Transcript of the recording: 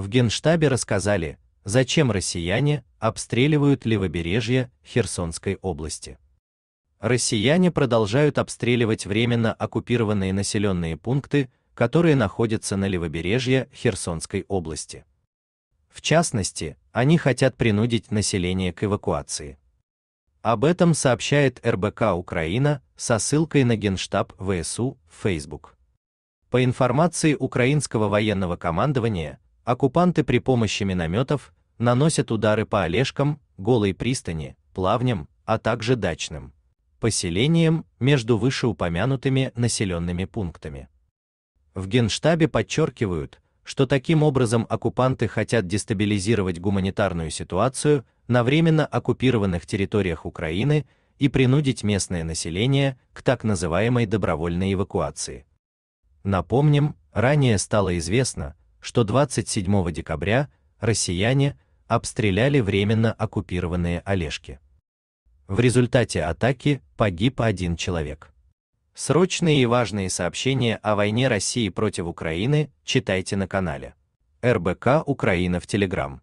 В Генштабе рассказали, зачем россияне обстреливают левобережье Херсонской области. Россияне продолжают обстреливать временно оккупированные населенные пункты, которые находятся на левобережье Херсонской области. В частности, они хотят принудить население к эвакуации. Об этом сообщает РБК Украина со ссылкой на Генштаб ВСУ в Facebook. По информации украинского военного командования, оккупанты при помощи минометов наносят удары по Олежкам, Голой пристани, плавням, а также дачным поселениям между вышеупомянутыми населенными пунктами. В Генштабе подчеркивают, что таким образом оккупанты хотят дестабилизировать гуманитарную ситуацию на временно оккупированных территориях Украины и принудить местное население к так называемой добровольной эвакуации. Напомним, ранее стало известно, что 27 декабря россияне обстреляли временно оккупированные Олежки. В результате атаки погиб один человек. Срочные и важные сообщения о войне России против Украины читайте на канале РБК Украина в Телеграм.